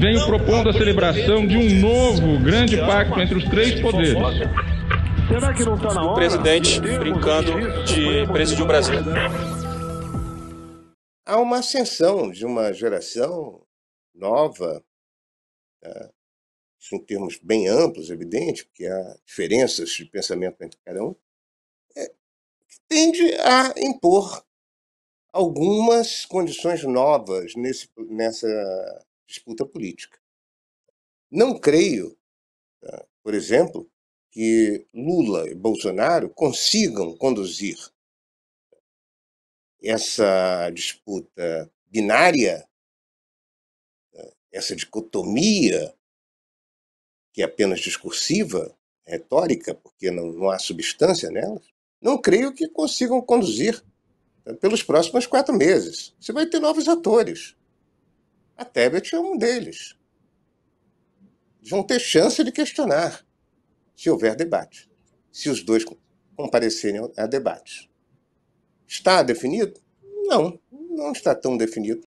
venho propondo a celebração de um novo grande pacto entre os três poderes. O tá presidente brincando de presidir o Brasil. Há uma ascensão de uma geração nova, né? isso em termos bem amplos, evidente, porque há diferenças de pensamento entre cada um, é, tende a impor algumas condições novas nesse, nessa disputa política. Não creio, tá, por exemplo, que Lula e Bolsonaro consigam conduzir essa disputa binária, tá, essa dicotomia que é apenas discursiva, retórica, porque não, não há substância nelas, não creio que consigam conduzir tá, pelos próximos quatro meses. Você vai ter novos atores. A Tebet é um deles. vão ter chance de questionar se houver debate, se os dois comparecerem a debate. Está definido? Não, não está tão definido.